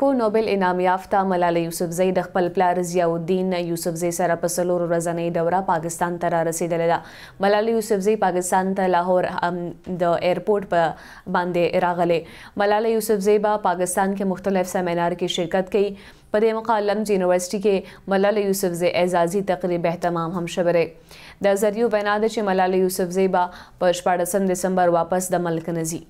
کو نوبل انعام یافته ملاله یوسفزی د خپل پلار ضیاء الدین یوسفزی سره په څلور ورځنۍ دوره پاکستان ته را رسیدلې ده ملاله یوسفزی پاکستان ته لاهور د ایرپورټ په باندې راغله ملاله یوسفزی با پاکستان کې مختلف سیمینار کې شرکت کړي په دې مقالم یونیورسيټي کې ملاله یوسفزی اعزازي تقریب اهتمام هم شوره د زریو وینا د چې ملاله یوسفزی با په 14 دسمبر واپس د ملک نزي